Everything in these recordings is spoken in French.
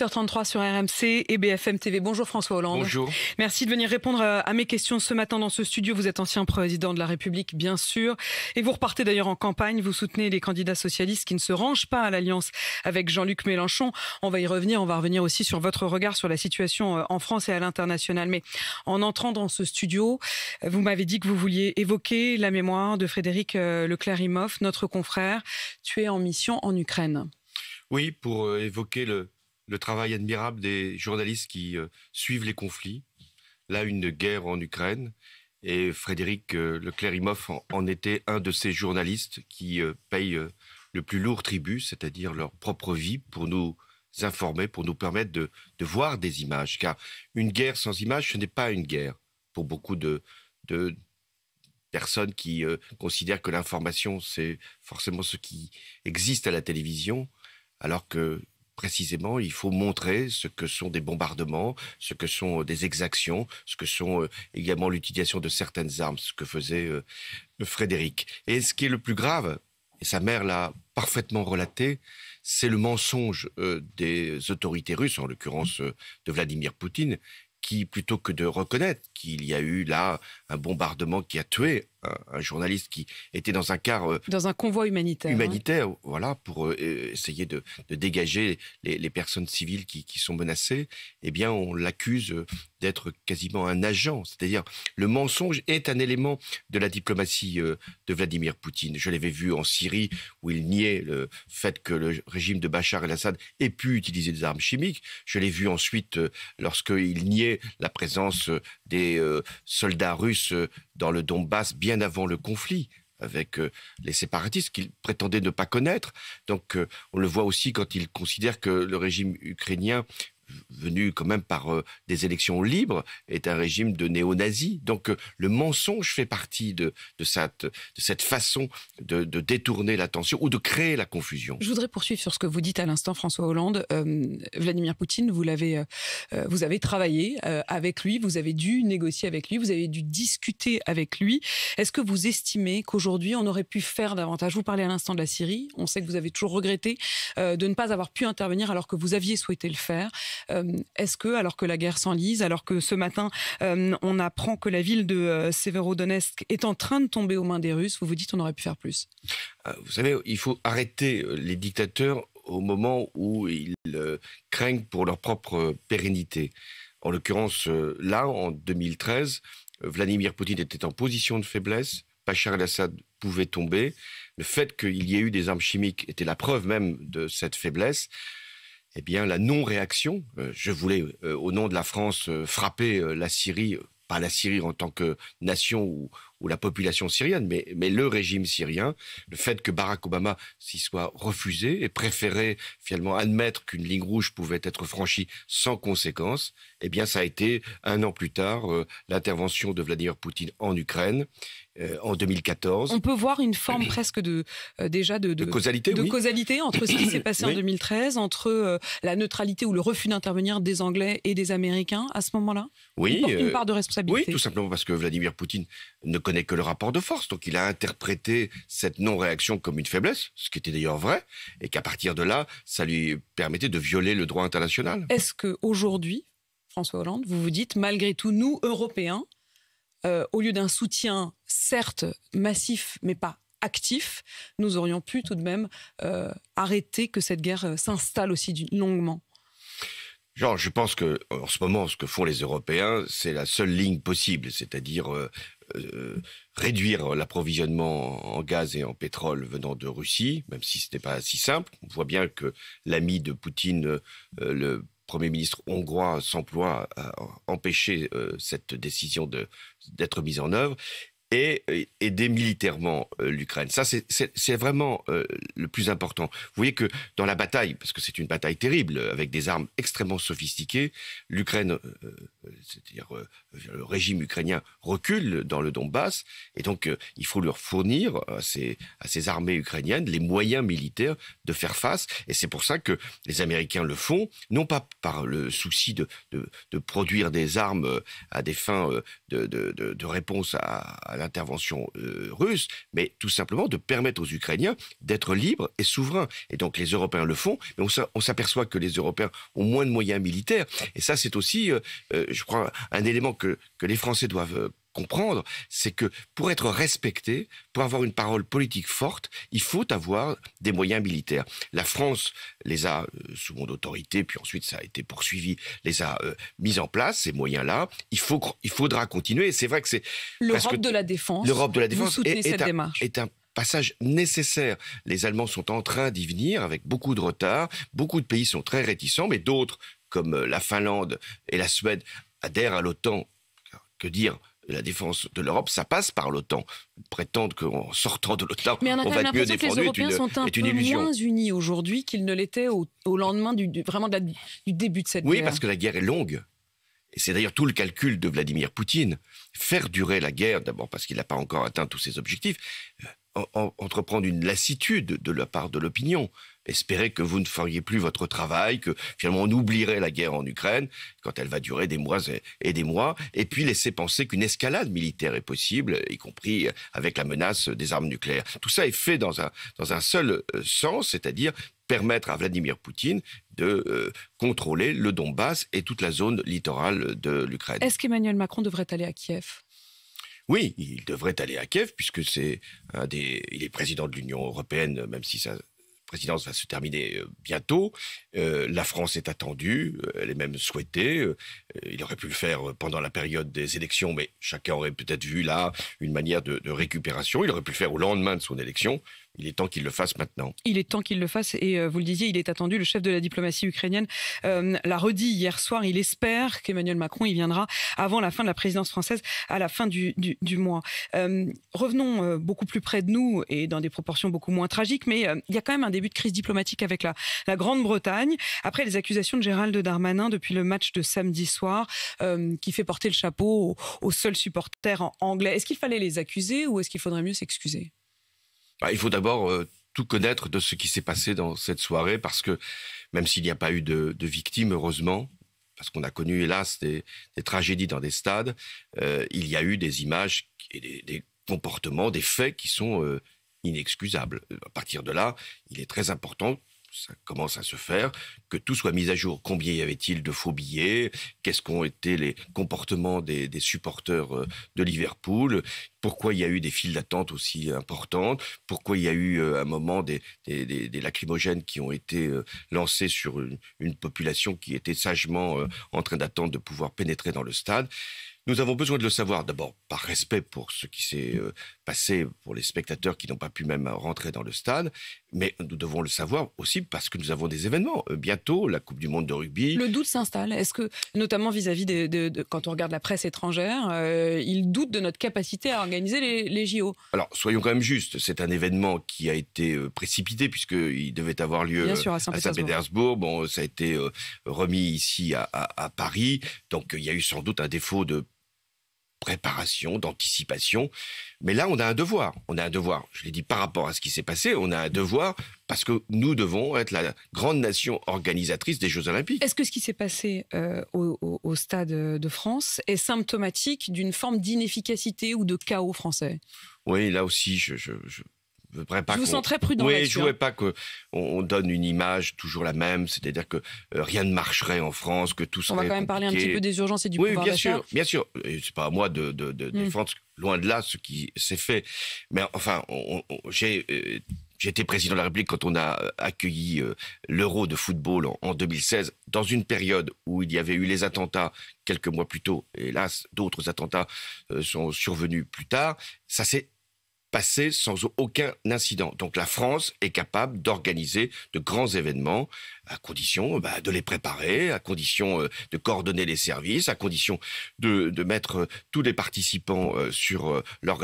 18h33 sur RMC et BFM TV. Bonjour François Hollande. Bonjour. Merci de venir répondre euh, à mes questions ce matin dans ce studio. Vous êtes ancien président de la République, bien sûr, et vous repartez d'ailleurs en campagne. Vous soutenez les candidats socialistes qui ne se rangent pas à l'alliance avec Jean-Luc Mélenchon. On va y revenir. On va revenir aussi sur votre regard sur la situation euh, en France et à l'international. Mais en entrant dans ce studio, euh, vous m'avez dit que vous vouliez évoquer la mémoire de Frédéric Leclerimoff, notre confrère, tué en mission en Ukraine. Oui, pour évoquer le, le travail admirable des journalistes qui euh, suivent les conflits. Là, une guerre en Ukraine. Et Frédéric euh, Leclerimoff en, était un de ces journalistes qui euh, payent le plus lourd tribut, c'est-à-dire leur propre vie, pour nous informer, pour nous permettre de, voir des images. Car une guerre sans images, ce n'est pas une guerre pour beaucoup de personnes qui considèrent que l'information, c'est forcément ce qui existe à la télévision alors que précisément, il faut montrer ce que sont des bombardements, ce que sont euh, des exactions, ce que sont euh, également l'utilisation de certaines armes, ce que faisait euh, Frédéric. Et ce qui est le plus grave, et sa mère l'a parfaitement relaté, c'est le mensonge des autorités russes, en l'occurrence de Vladimir Poutine, qui, plutôt que de reconnaître qu'il y a eu là un bombardement qui a tué un, journaliste qui était dans un car... Euh, dans un convoi humanitaire. Hein. Humanitaire, voilà, pour euh, euh, essayer de, de, dégager les, les personnes civiles qui, qui, sont menacées, eh bien, on l'accuse d'être quasiment un agent. C'est-à-dire, le mensonge est un élément de la diplomatie de Vladimir Poutine. Je l'avais vu en Syrie, où il niait le fait que le régime de Bachar el-Assad ait pu utiliser des armes chimiques. Je l'ai vu ensuite lorsque lorsqu'il niait la présence des soldats russes dans le Donbass, bien avant le conflit avec euh, les séparatistes qu'il prétendait ne pas connaître. Donc euh, on le voit aussi quand il considère que le régime ukrainien venu quand même par euh, des élections libres, est un régime de néo-nazis. Donc euh, le mensonge fait partie de, cette, de cette façon de, détourner l'attention ou de créer la confusion. Je voudrais poursuivre sur ce que vous dites à l'instant, François Hollande. Euh, Vladimir Poutine, vous, vous avez travaillé avec lui, vous avez dû négocier avec lui, vous avez dû discuter avec lui. Est-ce que vous estimez qu'aujourd'hui, on aurait pu faire davantage Vous parlez à l'instant de la Syrie, on sait que vous avez toujours regretté de ne pas avoir pu intervenir alors que vous aviez souhaité le faire. Euh, est-ce que, alors que la guerre s'enlise, alors que ce matin, euh, on apprend que la ville de euh, Severodonetsk est en train de tomber aux mains des Russes, vous vous dites qu'on aurait pu faire plus Vous savez, il faut arrêter les dictateurs au moment où ils craignent pour leur propre pérennité. En l'occurrence, là, en 2013, Vladimir Poutine était en position de faiblesse, Bachar el-Assad pouvait tomber. Le fait qu'il y ait eu des armes chimiques était la preuve même de cette faiblesse eh bien, la non-réaction, euh, je voulais, euh, au nom de la France, euh, frapper la Syrie, pas la Syrie en tant que nation ou, la population syrienne, mais, le régime syrien, le fait que Barack Obama s'y soit refusé et préféré finalement admettre qu'une ligne rouge pouvait être franchie sans conséquence, eh bien ça a été un an plus tard l'intervention de Vladimir Poutine en Ukraine euh, en 2014. On peut voir une forme presque de euh, déjà de, causalité, de causalité entre ce qui s'est passé en 2013, entre euh, la neutralité ou le refus d'intervenir des Anglais et des Américains à ce moment-là. Oui, une part de responsabilité. Oui, tout simplement parce que Vladimir Poutine ne connaît que le rapport de force, donc il a interprété cette non-réaction comme une faiblesse, ce qui était d'ailleurs vrai, et qu'à partir de là, ça lui permettait de violer le droit international. Est-ce que aujourd'hui, François Hollande, vous vous dites malgré tout, nous Européens, euh, au lieu d'un soutien, certes massif, mais pas actif, nous aurions pu tout de même euh, arrêter que cette guerre euh, s'installe aussi longuement. Genre, je pense que en ce moment, ce que font les Européens, c'est la seule ligne possible, c'est-à-dire réduire l'approvisionnement en gaz et en pétrole venant de Russie, même si ce n'est pas si simple. On voit bien que l'ami de Poutine, le Premier ministre hongrois s'emploie à empêcher euh, cette décision d'être mise en œuvre et aider militairement euh, l'Ukraine. Ça, c'est vraiment euh, le plus important. Vous voyez que dans la bataille, parce que c'est une bataille terrible, avec des armes extrêmement sophistiquées, l'Ukraine, euh, c'est-à-dire le régime ukrainien, recule dans le Donbass, et donc il faut leur fournir à ces, à ces armées ukrainiennes les moyens militaires de faire face, et c'est pour ça que les Américains le font, non pas par le souci de, de, de produire des armes à des fins de, réponse à, l'intervention euh, russe, mais tout simplement de permettre aux Ukrainiens d'être libres et souverains. Et donc les Européens le font, mais on s'aperçoit que les Européens ont moins de moyens militaires. Et ça, c'est aussi, euh, euh, je crois, un élément que, que les Français doivent comprendre, c'est que pour être respecté, pour avoir une parole politique forte, il faut avoir des moyens militaires. La France les a, souvent euh, sous mon autorité, puis ensuite ça a été poursuivi, les a euh, mis en place, ces moyens-là. Il, faut, il faudra continuer. C'est vrai que c'est... L'Europe de la défense. L'Europe de la défense est, est un passage nécessaire. Les Allemands sont en train d'y venir avec beaucoup de retard. Beaucoup de pays sont très réticents, mais d'autres, comme euh, la Finlande et la Suède, adhèrent à l'OTAN. Que dire la défense de l'Europe, ça passe par l'OTAN. Prétendre qu'en sortant de l'OTAN, on va être mieux défendu est une, sont un peu illusion. moins unis aujourd'hui qu'ils ne l'étaient au, lendemain du, vraiment du début de cette oui, guerre. Oui, parce que la guerre est longue. Et c'est d'ailleurs tout le calcul de Vladimir Poutine. Faire durer la guerre, d'abord parce qu'il n'a pas encore atteint tous ses objectifs, euh, entreprendre une lassitude de la part de l'opinion espérer que vous ne feriez plus votre travail, que finalement on oublierait la guerre en Ukraine, quand elle va durer des mois et des mois, et puis laisser penser qu'une escalade militaire est possible, y compris avec la menace des armes nucléaires. Tout ça est fait dans un, dans un seul euh, sens, c'est-à-dire permettre à Vladimir Poutine de euh, contrôler le Donbass et toute la zone littorale de l'Ukraine. Est-ce qu'Emmanuel Macron devrait aller à Kiev oui, il devrait aller à Kiev puisque c'est un des, il est président de l'Union européenne, même si ça la présidence va se terminer euh, bientôt. Euh, la France est attendue, euh, elle est même souhaitée. il aurait pu le faire pendant la période des élections, mais chacun aurait peut-être vu là une manière de, récupération. Il aurait pu le faire au lendemain de son élection. Il est temps qu'il le fasse maintenant. Il est temps qu'il le fasse et euh, vous le disiez, il est attendu. Le chef de la diplomatie ukrainienne euh, l'a redit hier soir. Il espère qu'Emmanuel Macron y viendra avant la fin de la présidence française, à la fin du, mois. Euh, revenons beaucoup plus près de nous et dans des proportions beaucoup moins tragiques, mais il y a quand même un début de crise diplomatique avec la, Grande-Bretagne. Après les accusations de Gérald Darmanin depuis le match de samedi soir, qui fait porter le chapeau aux, seuls supporters anglais, est-ce qu'il fallait les accuser ou est-ce qu'il faudrait mieux s'excuser bah, il faut d'abord euh, tout connaître de ce qui s'est passé dans cette soirée, parce que même s'il n'y a pas eu de, victimes, heureusement, parce qu'on a connu, hélas, des, tragédies dans des stades, euh, il y a eu des images et des, comportements, des faits qui sont euh, inexcusables. À partir de là, il est très important ça commence à se faire, que tout soit mis à jour. Combien y avait-il de faux billets Qu'est-ce qu'ont été les comportements des, supporters euh, de Liverpool Pourquoi il y a eu des files d'attente aussi importantes Pourquoi il y a eu euh, un moment des, lacrymogènes qui ont été euh, lancés sur une, une population qui était sagement en train d'attendre de pouvoir pénétrer dans le stade nous avons besoin de le savoir, d'abord par respect pour ce qui s'est passé pour les spectateurs qui n'ont pas pu même rentrer dans le stade, mais nous devons le savoir aussi parce que nous avons des événements. Euh, bientôt, la Coupe du Monde de rugby. Le doute s'installe. Est-ce que, notamment vis-à-vis de, quand on regarde la presse étrangère, euh, ils doutent de notre capacité à organiser les, JO Alors, soyons quand même justes. C'est un événement qui a été euh, précipité puisqu'il devait avoir lieu à Saint-Pétersbourg. bon, ça a été remis ici à Paris. Donc, il y a eu sans doute un défaut de préparation, d'anticipation. Mais là, on a un devoir. On a un devoir, je l'ai dit, par rapport à ce qui s'est passé, on a un devoir parce que nous devons être la grande nation organisatrice des Jeux Olympiques. Est-ce que ce qui s'est passé euh, au, Stade de France est symptomatique d'une forme d'inefficacité ou de chaos français Oui, là aussi, je je vous sens très prudent. Oui, je voudrais hein. pas qu'on on donne une image toujours la même, c'est-à-dire que euh, rien ne marcherait en France, que tout serait. On va quand même parler un petit peu des urgences et du oui, bien sûr, bien sûr. C'est pas à moi de, de, hmm. défendre loin de là ce qui s'est fait, mais enfin, euh, j'ai. été président de la République quand on a euh, accueilli l'Euro de football en, 2016, dans une période où il y avait eu les attentats quelques mois plus tôt. Hélas, d'autres attentats sont survenus plus tard. Ça s'est passé sans aucun incident. Donc la France est capable d'organiser de grands événements à condition bah, de les préparer, à condition euh, de coordonner les services, à condition de, mettre euh, tous les participants euh, sur, leur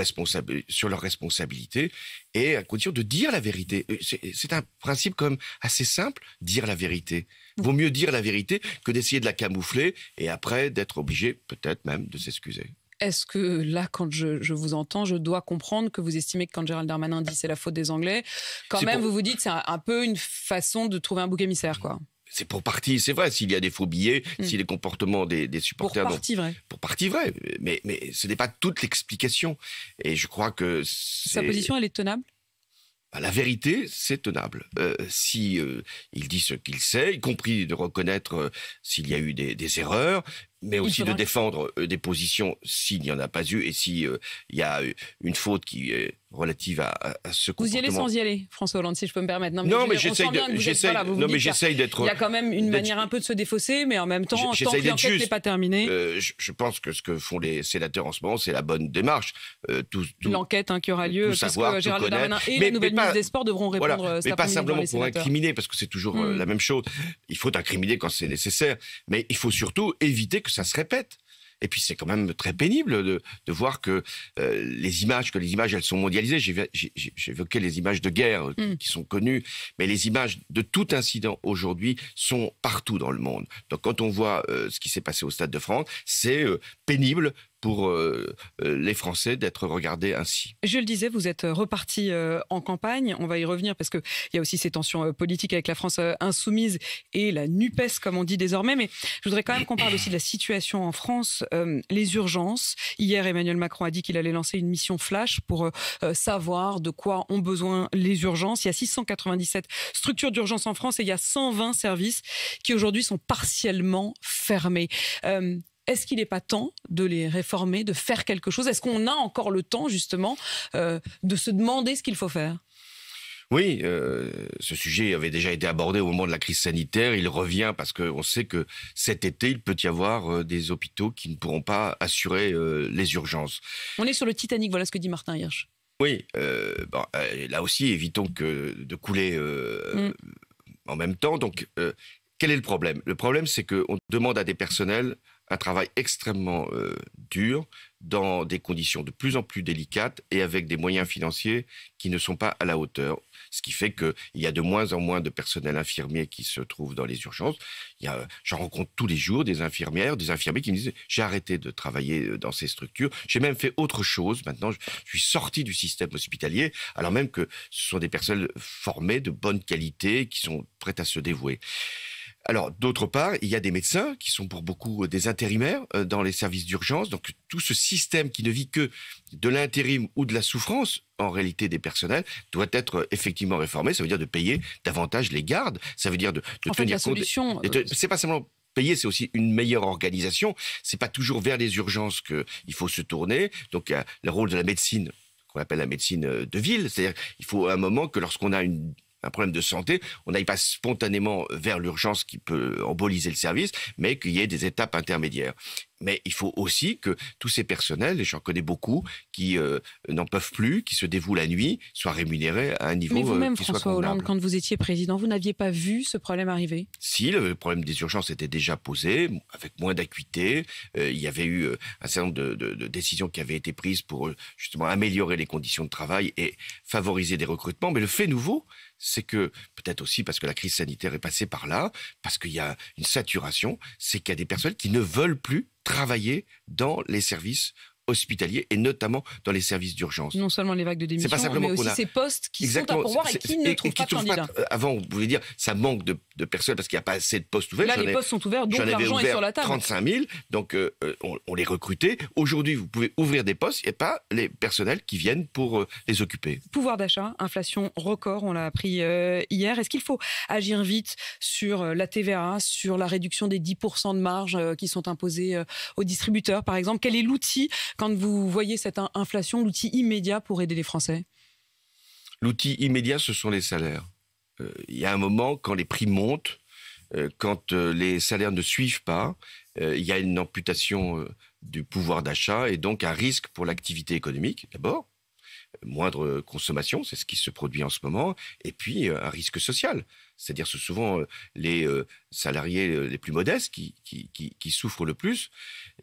sur leur responsabilité et à condition de dire la vérité. C'est un principe quand même assez simple, dire la vérité. Vaut mieux dire la vérité que d'essayer de la camoufler et après d'être obligé peut-être même de s'excuser. Est-ce que là, quand je, vous entends, je dois comprendre que vous estimez que quand Gérald Darmanin dit c'est la faute des Anglais, quand même, vous vous dites c'est un, peu une façon de trouver un bouc émissaire, quoi. C'est pour partie, c'est vrai, s'il y a des faux billets, hmm. si les comportements des, supporters... Pour partie vrai. Pour partie vrai, mais, mais ce n'est pas toute l'explication. Et je crois que... Sa position, elle est tenable bah, la vérité, c'est tenable. Euh, si euh, il dit ce qu'il sait, y compris de reconnaître euh, s'il y a eu des erreurs, mais aussi de défendre euh, des positions s'il n'y en a pas eu et si il euh, y a euh, une faute qui est relative à, ce comportement. Vous y allez sans y aller, François Hollande, si je peux me permettre. Non, mais, j'essaye d'être. Il y a quand même une manière un peu de se défausser, mais en même temps, tant que l'enquête n'est pas terminé je, pense que ce que font les sénateurs en ce moment, c'est la bonne démarche. toute L'enquête hein, qui aura lieu, savoir, puisque Gérald Darmanin et les la nouvelle des Sports devront répondre. mais pas simplement pour incriminer, parce que c'est toujours hmm. la même chose. Il faut incriminer quand c'est nécessaire, mais il faut surtout éviter que ça se répète. Et puis c'est quand même très pénible de, voir que euh, les images, que les images, elles sont mondialisées. J'évoquais les images de guerre euh, mm. qui sont connues, mais les images de tout incident aujourd'hui sont partout dans le monde. Donc quand on voit euh, ce qui s'est passé au Stade de France, c'est pénible pour euh, euh, les Français d'être regardés ainsi. Je le disais, vous êtes euh, reparti en campagne. On va y revenir parce qu'il y a aussi ces tensions politiques avec la France insoumise et la NUPES, comme on dit désormais. Mais je voudrais quand même qu'on parle aussi de la situation en France, les urgences. Hier, Emmanuel Macron a dit qu'il allait lancer une mission flash pour savoir de quoi ont besoin les urgences. Il y a 697 structures d'urgence en France et il y a 120 services qui aujourd'hui sont partiellement fermés est-ce qu'il n'est pas temps de les réformer, de faire quelque chose Est-ce qu'on a encore le temps, justement, euh, de se demander ce qu'il faut faire oui, euh, ce sujet avait déjà été abordé au moment de la crise sanitaire. Il revient parce qu'on sait que cet été, il peut y avoir euh, des hôpitaux qui ne pourront pas assurer les urgences. On est sur le Titanic, voilà ce que dit Martin Hirsch. Oui, là aussi, évitons que de couler mm. en même temps. Donc, quel est le problème Le problème, c'est qu'on demande à des personnels un travail extrêmement euh, dur, dans des conditions de plus en plus délicates et avec des moyens financiers qui ne sont pas à la hauteur. Ce qui fait qu'il y a de moins en moins de personnel infirmier qui se trouve dans les urgences. J'en rencontre tous les jours des infirmières, des infirmiers qui me disent j'ai arrêté de travailler euh, dans ces structures, j'ai même fait autre chose. Maintenant, je suis sorti du système hospitalier, alors même que ce sont des personnes formées de bonne qualité qui sont prêtes à se dévouer. Alors, d'autre part, il y a des médecins qui sont pour beaucoup euh, des intérimaires euh, dans les services d'urgence. Donc, tout ce système qui ne vit que de l'intérim ou de la souffrance, en réalité, des personnels, doit être euh, effectivement réformé. Ça veut dire de payer davantage les gardes. Ça veut dire de, en C'est pas seulement payer, c'est aussi une meilleure organisation. C'est pas toujours vers les urgences qu'il faut se tourner. Donc, le rôle de la médecine qu'on appelle la médecine de ville. C'est-à-dire, il faut à un moment que lorsqu'on a une un problème de santé, on n'aille pas spontanément vers l'urgence qui peut emboliser le service, mais qu'il y ait des étapes intermédiaires. Mais il faut aussi que tous ces personnels, et j'en connais beaucoup, qui euh, n'en peuvent plus, qui se dévouent la nuit, soient rémunérés à un niveau Mais euh, vous-même, François Hollande, quand vous étiez président, vous n'aviez pas vu ce problème arriver Si, le problème des urgences était déjà posé, avec moins d'acuité. Euh, il y avait eu un certain nombre de, de, décisions qui avaient été prises pour justement améliorer les conditions de travail et favoriser des recrutements. Mais le fait nouveau, c'est que, peut-être aussi parce que la crise sanitaire est passée par là, parce qu'il y a une saturation, c'est qu'il y a des personnes qui ne veulent plus travailler dans les services hospitalier et notamment dans les services d'urgence. Non seulement les vagues de démission, mais aussi ces postes qui sont à pourvoir et qui ne trouvent pas, Avant, vous pouvait dire ça manque de, de personnes parce qu'il n'y a pas assez de postes ouverts. Là, les postes sont ouverts, donc l'argent est sur la table. 35 000, donc euh, euh, on, les recrutait. Aujourd'hui, vous pouvez ouvrir des postes et pas les personnels qui viennent pour euh, les occuper. Pouvoir d'achat, inflation record, on l'a appris hier. Est-ce qu'il faut agir vite sur la TVA, sur la réduction des 10% de marge qui sont imposées aux distributeurs, par exemple Quel est l'outil quand vous voyez cette inflation, l'outil immédiat pour aider les Français L'outil immédiat, ce sont les salaires. Euh, il y a un moment quand les prix montent, euh, quand euh, les salaires ne suivent pas, il y a une amputation du pouvoir d'achat et donc un risque pour l'activité économique d'abord, moindre consommation, c'est ce qui se produit en ce moment, et puis euh, un risque social. C'est-à-dire ce souvent euh, les euh, salariés les plus modestes qui, qui, qui, souffrent le plus,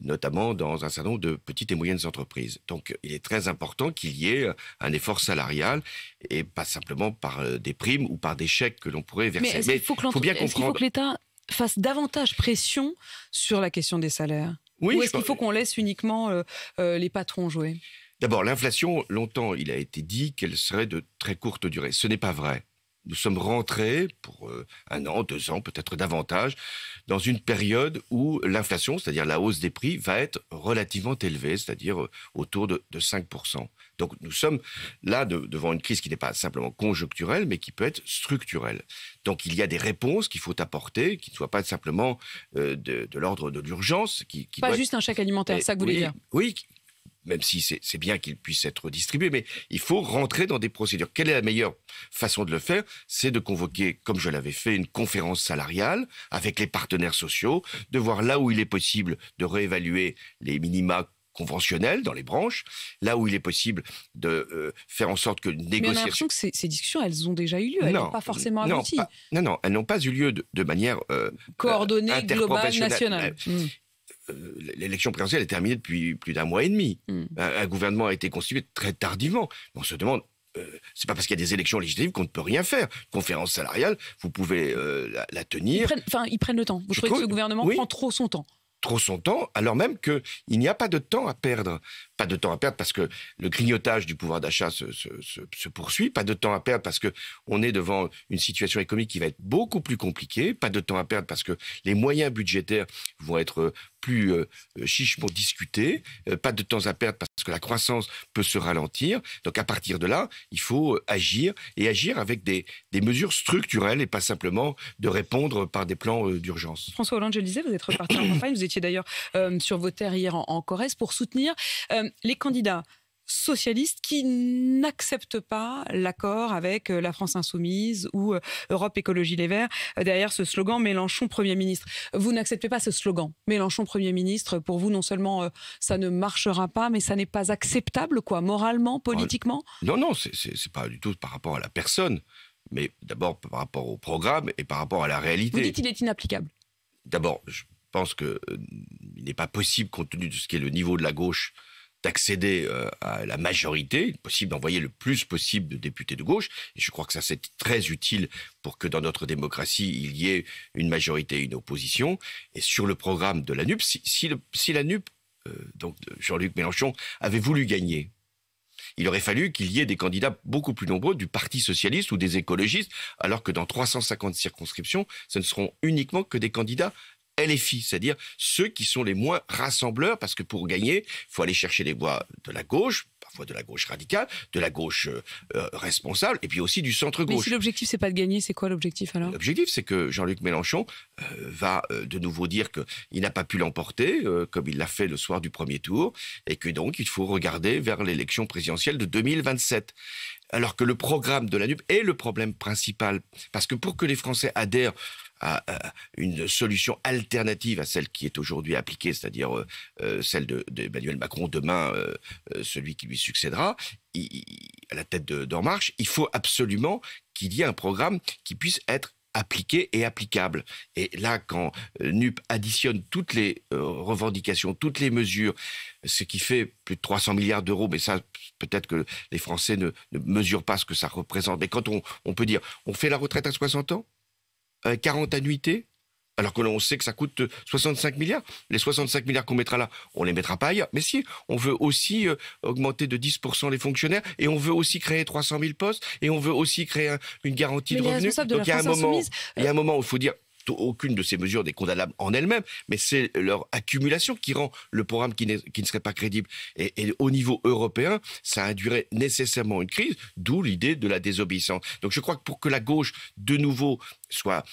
notamment dans un certain nombre de petites et moyennes entreprises. Donc il est très important qu'il y ait un effort salarial et pas simplement par des primes ou par des chèques que l'on pourrait verser. Mais, il faut, que bien comprendre. faut que l'État fasse davantage pression sur la question des salaires oui, Ou est-ce qu'il faut qu'on laisse uniquement les patrons jouer D'abord, l'inflation, longtemps, il a été dit qu'elle serait de très courte durée. Ce n'est pas vrai. Nous sommes rentrés, pour euh, un an, deux ans, peut-être davantage, dans une période où l'inflation, c'est-à-dire la hausse des prix, va être relativement élevée, c'est-à-dire euh, autour de, 5%. Donc nous sommes là devant une crise qui n'est pas simplement conjoncturelle, mais qui peut être structurelle. Donc il y a des réponses qu'il faut apporter, qui ne soient pas simplement euh, de, l'ordre de l'urgence. Qui, pas juste un chèque alimentaire, ça que vous voulez dire Oui, même si c'est bien qu'il puisse être distribué, mais il faut rentrer dans des procédures. Quelle est la meilleure façon de le faire C'est de convoquer, comme je l'avais fait, une conférence salariale avec les partenaires sociaux, de voir là où il est possible de réévaluer les minima conventionnels dans les branches, là où il est possible de euh, faire en sorte que négociation... Mais l'impression que ces, discussions, elles ont déjà eu lieu, elles n'ont pas forcément abouti. Non, non, non, elles n'ont pas eu lieu de, manière... Euh, Coordonnée, euh, globale, nationale. Euh, l'élection présidentielle est terminée depuis plus d'un mois et demi. Hmm. Un, gouvernement a été constitué très tardivement. On se demande. Euh, c'est pas parce qu'il y a des élections législatives qu'on ne peut rien faire. Conférence salariale, vous pouvez euh, la, tenir. Ils prennent, ils prennent le temps. Vous trouvez que ce gouvernement prend trop son temps trop son temps, alors même qu'il n'y a pas de temps à perdre. Pas de temps à perdre parce que le grignotage du pouvoir d'achat se, poursuit, pas de temps à perdre parce qu'on est devant une situation économique qui va être beaucoup plus compliquée, pas de temps à perdre parce que les moyens budgétaires vont être euh, plus euh, euh, chichement discutés, pas de temps à perdre parce que la croissance peut se ralentir. Donc à partir de là, il faut euh, agir et agir avec des, mesures structurelles et pas simplement de répondre par des plans euh, d'urgence. François Hollande, je le disais, vous êtes reparti en campagne, vous étiez d'ailleurs euh, sur vos terres hier en, Corrèze pour soutenir les candidats socialiste qui n'accepte pas l'accord avec euh, la France insoumise ou euh, Europe écologie les verts euh, derrière ce slogan Mélenchon Premier ministre. Vous n'acceptez pas ce slogan Mélenchon Premier ministre pour vous non seulement ça ne marchera pas mais ça n'est pas acceptable quoi moralement ah, politiquement Non non, c'est pas du tout par rapport à la personne mais d'abord par rapport au programme et par rapport à la réalité. Vous dites il est inapplicable. D'abord, je pense que il n'est pas possible compte tenu de ce qui est le niveau de la gauche d'accéder euh, à la majorité, possible d'envoyer le plus possible de députés de gauche. Et je crois que ça, c'est très utile pour que dans notre démocratie, il y ait une majorité et une opposition. Et sur le programme de la NUP, si, la NUP, euh, donc Jean-Luc Mélenchon, avait voulu gagner, il aurait fallu qu'il y ait des candidats beaucoup plus nombreux du Parti socialiste ou des écologistes, alors que dans 350 circonscriptions, ce ne seront uniquement que des candidats LFI, c'est-à-dire ceux qui sont les moins rassembleurs, parce que pour gagner, il faut aller chercher les voix de la gauche, parfois de la gauche radicale, de la gauche euh, euh, responsable, et puis aussi du centre-gauche. Mais si l'objectif, c'est pas de gagner, c'est quoi l'objectif alors L'objectif, c'est que Jean-Luc Mélenchon euh, va de nouveau dire qu'il n'a pas pu l'emporter, comme il l'a fait le soir du premier tour, et que donc il faut regarder vers l'élection présidentielle de 2027 alors que le programme de la NUP est le problème principal. Parce que pour que les Français adhèrent à, une solution alternative à celle qui est aujourd'hui appliquée, c'est-à-dire euh, euh, celle d'Emmanuel de, Macron, demain euh, celui qui lui succédera, à la tête d'En de, Marche, il faut absolument qu'il y ait un programme qui puisse être appliqué et applicable. Et là, quand NUP additionne toutes les revendications, toutes les mesures, ce qui fait plus de 300 milliards d'euros, mais ça, peut-être que les Français ne, mesurent pas ce que ça représente. Mais quand on peut dire, on fait la retraite à 60 ans 40 euh, annuités, alors que l'on sait que ça coûte 65 euh, milliards. Les 65 milliards qu'on mettra là, on les mettra pas ailleurs. Mais si, on veut aussi euh, augmenter de 10% les fonctionnaires et on veut aussi créer 300 000 postes et on veut aussi créer une garantie de revenus. Donc il y a un moment, il y a un moment où il faut dire aucune de ces mesures n'est condamnable en elle-même, mais c'est leur accumulation qui rend le programme qui, ne serait pas crédible. Et, au niveau européen, ça induirait nécessairement une crise, d'où l'idée de la désobéissance. Donc je crois que pour que la gauche, de nouveau, soit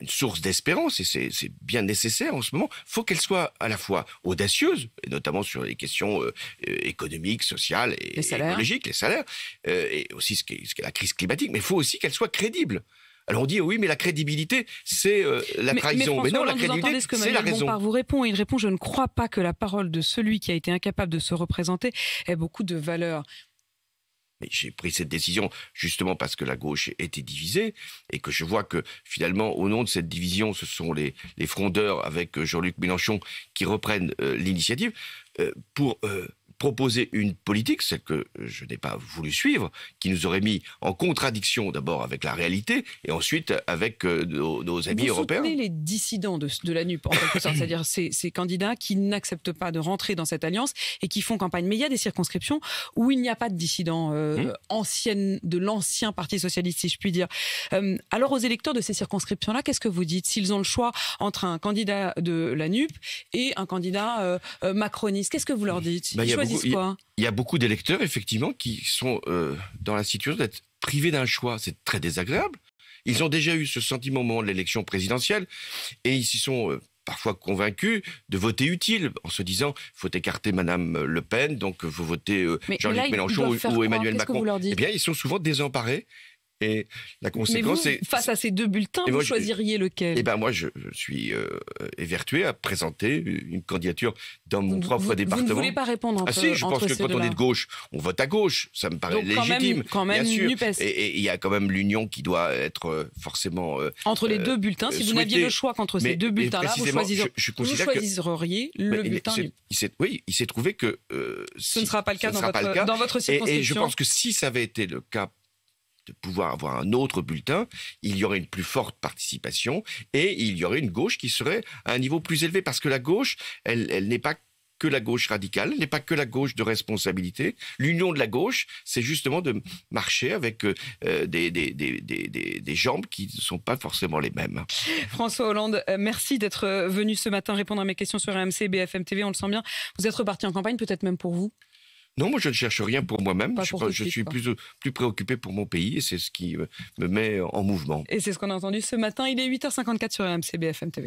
une source d'espérance, et c'est bien nécessaire en ce moment, faut qu'elle soit à la fois audacieuse, notamment sur les questions euh, euh, économiques, sociales et, écologiques, les salaires, euh, et aussi ce qu'est la crise climatique, mais il faut aussi qu'elle soit crédible. Alors on dit oui, mais la crédibilité, c'est euh, la mais, trahison. Mais, non, la crédibilité, c'est la raison. vous répond il répond je ne crois pas que la parole de celui qui a été incapable de se représenter ait beaucoup de valeur. Mais j'ai pris cette décision justement parce que la gauche était divisée et que je vois que finalement, au nom de cette division, ce sont les, frondeurs avec euh, Jean-Luc Mélenchon qui reprennent euh, l'initiative pour proposer une politique, celle que je n'ai pas voulu suivre, qui nous aurait mis en contradiction d'abord avec la réalité et ensuite avec euh, nos, amis européens. Vous les dissidents de, de la NUP, en quelque sorte, c'est-à-dire ces, candidats qui n'acceptent pas de rentrer dans cette alliance et qui font campagne. Mais il y a des circonscriptions où il n'y a pas de dissidents euh, mmh. de l'ancien Parti socialiste, si je puis dire. Euh, alors aux électeurs de ces circonscriptions-là, qu'est-ce que vous dites s'ils ont le choix entre un candidat de la NUP et un candidat macroniste Qu'est-ce que vous leur dites bah, il y, a beaucoup d'électeurs, effectivement, qui sont euh, dans la situation d'être privés d'un choix. C'est très désagréable. Ils ont déjà eu ce sentiment au moment de l'élection présidentielle et ils s'y sont euh, parfois convaincus de voter utile en se disant faut écarter Madame euh, Le Pen, donc faut voter Jean-Luc Mélenchon ou, Emmanuel Macron. Eh bien, ils sont souvent désemparés et la conséquence, c'est face à ces deux bulletins, vous choisiriez lequel Eh ben moi, je, suis euh, évertué à présenter une candidature dans mon propre département. Vous ne voulez pas répondre ah entre, Ah si, je pense que quand on est de gauche, on vote à gauche. Ça me paraît légitime, quand même, bien sûr. Et il y a quand même l'union qui doit être euh, forcément euh, entre les deux bulletins. si vous n'aviez le choix qu'entre ces deux bulletins-là, vous, je, choisiriez le bulletin. Il, oui, il s'est trouvé que ce ne sera pas le cas, dans, votre, circonscription. Et je pense que si ça avait été le cas pouvoir avoir un autre bulletin, il y aurait une plus forte participation et il y aurait une gauche qui serait à un niveau plus élevé parce que la gauche, elle, n'est pas que la gauche radicale, elle n'est pas que la gauche de responsabilité. L'union de la gauche, c'est justement de marcher avec euh, des, des, jambes qui ne sont pas forcément les mêmes. François Hollande, euh, merci d'être venu ce matin répondre à mes questions sur AMC, BFM TV, on le sent bien. Vous êtes reparti en campagne, peut-être même pour vous non, moi je ne cherche rien pour moi-même. Je, suis plus, plus, préoccupé pour mon pays et c'est ce qui me met en mouvement. Et c'est ce qu'on a entendu ce matin. Il est 8h54 sur RMC TV.